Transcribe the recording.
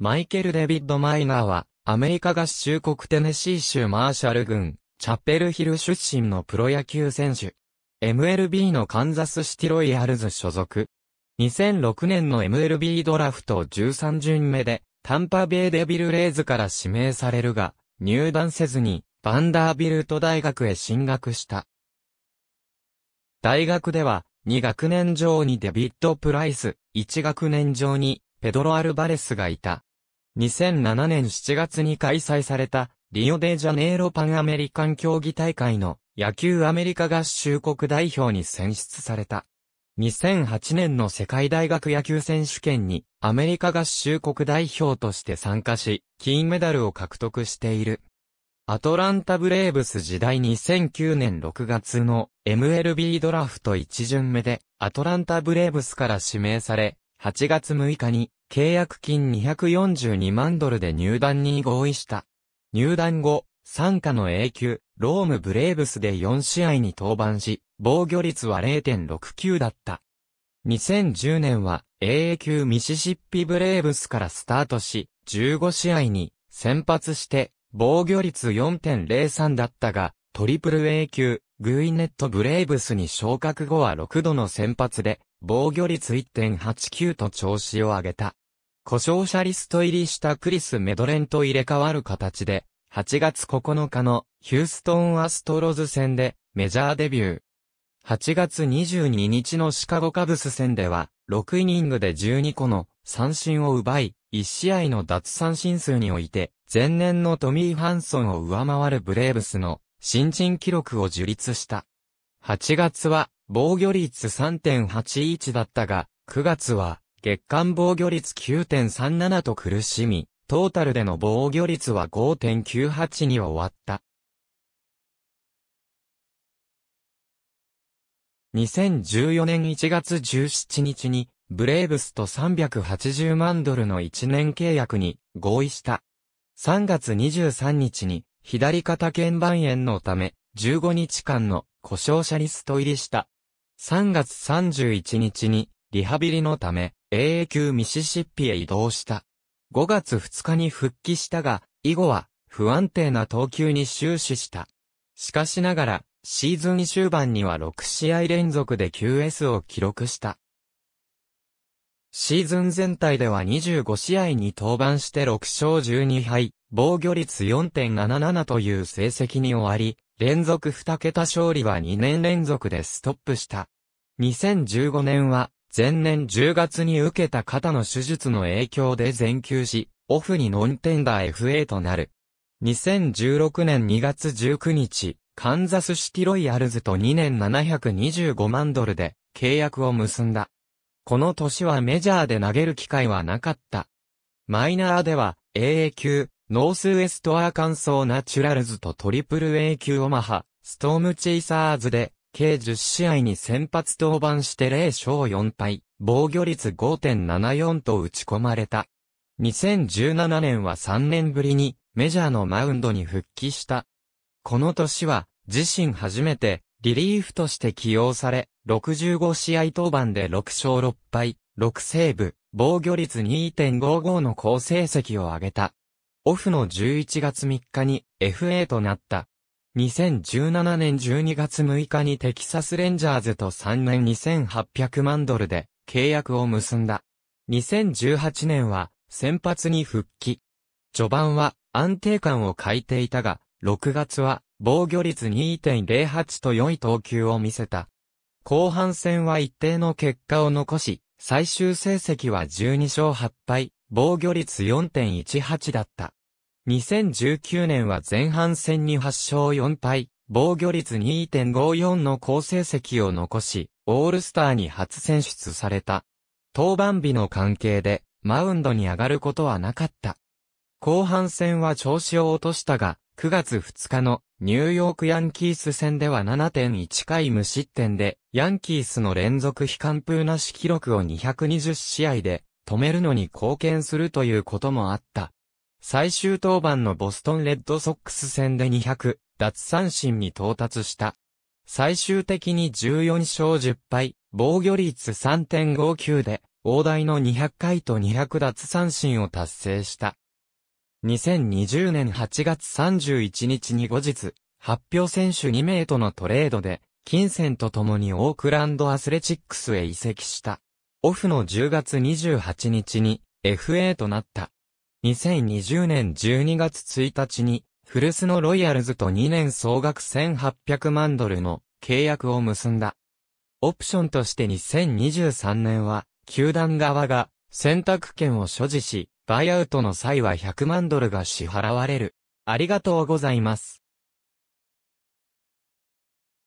マイケル・デビッド・マイナーは、アメリカ合衆国テネシー州マーシャル郡、チャペルヒル出身のプロ野球選手。MLB のカンザスシティロイヤルズ所属。2006年の MLB ドラフト13巡目で、タンパベイデビルレイズから指名されるが、入団せずに、バンダービルト大学へ進学した。大学では、2学年上にデビッド・プライス、1学年上にペドロ・アルバレスがいた。2007年7月に開催された、リオデジャネイロパンアメリカン競技大会の野球アメリカ合衆国代表に選出された。2008年の世界大学野球選手権にアメリカ合衆国代表として参加し、金メダルを獲得している。アトランタブレーブス時代2009年6月の MLB ドラフト1巡目でアトランタブレーブスから指名され、8月6日に契約金242万ドルで入団に合意した。入団後、参加の永久、ロームブレーブスで4試合に登板し、防御率は0.69だった。2010年は永 a 級ミシシッピブレーブスからスタートし、15試合に先発して、防御率4.03だったが、トリプル A 級、グイネット・ブレイブスに昇格後は6度の先発で、防御率1.89と調子を上げた。故障者リスト入りしたクリス・メドレンと入れ替わる形で、8月9日のヒューストン・アストロズ戦でメジャーデビュー。8月22日のシカゴカブス戦では、6イニングで12個の三振を奪い、1試合の奪三振数において、前年のトミー・ハンソンを上回るブレイブスの新人記録を樹立した。8月は防御率3.81だったが、9月は月間防御率9.37と苦しみ、トータルでの防御率は5.98に終わった。2014年1月17日に、ブレーブスと380万ドルの1年契約に合意した。3月23日に左肩腱板炎のため、15日間の故障者リスト入りした。3月31日に、リハビリのため、AA 級ミシシッピへ移動した。5月2日に復帰したが、以後は、不安定な投球に終始した。しかしながら、シーズン終盤には6試合連続で QS を記録した。シーズン全体では25試合に登板して6勝12敗、防御率4.77という成績に終わり、連続2桁勝利は2年連続でストップした。2015年は、前年10月に受けた肩の手術の影響で全休し、オフにノンテンダー FA となる。2016年2月19日、カンザスシティロイヤルズと2年725万ドルで契約を結んだ。この年はメジャーで投げる機会はなかった。マイナーでは AA 級、ノースウェストアーカンソーナチュラルズとトリプル A 級オマハ、ストームチェイサーズで、計10試合に先発登板して0勝4敗、防御率5.74と打ち込まれた。2017年は3年ぶりにメジャーのマウンドに復帰した。この年は自身初めてリリーフとして起用され、65試合登板で6勝6敗、6セーブ、防御率2.55の好成績を挙げた。オフの11月3日に FA となった。2017年12月6日にテキサスレンジャーズと3年2800万ドルで契約を結んだ。2018年は先発に復帰。序盤は安定感を欠いていたが、6月は防御率2.08と良い投球を見せた。後半戦は一定の結果を残し、最終成績は12勝8敗、防御率4.18だった。2019年は前半戦に8勝4敗、防御率2.54の好成績を残し、オールスターに初選出された。登板日の関係で、マウンドに上がることはなかった。後半戦は調子を落としたが、9月2日のニューヨークヤンキース戦では7.1回無失点で、ヤンキースの連続非完封なし記録を220試合で止めるのに貢献するということもあった。最終登板のボストンレッドソックス戦で200奪三振に到達した。最終的に14勝10敗、防御率3.59で、大台の200回と200奪三振を達成した。2020年8月31日に後日、発表選手2名とのトレードで、金銭と共にオークランドアスレチックスへ移籍した。オフの10月28日に FA となった。2020年12月1日に、古巣のロイヤルズと2年総額1800万ドルの契約を結んだ。オプションとして2023年は、球団側が選択権を所持し、バイアウトの際は100万ドルが支払われる。ありがとうございます。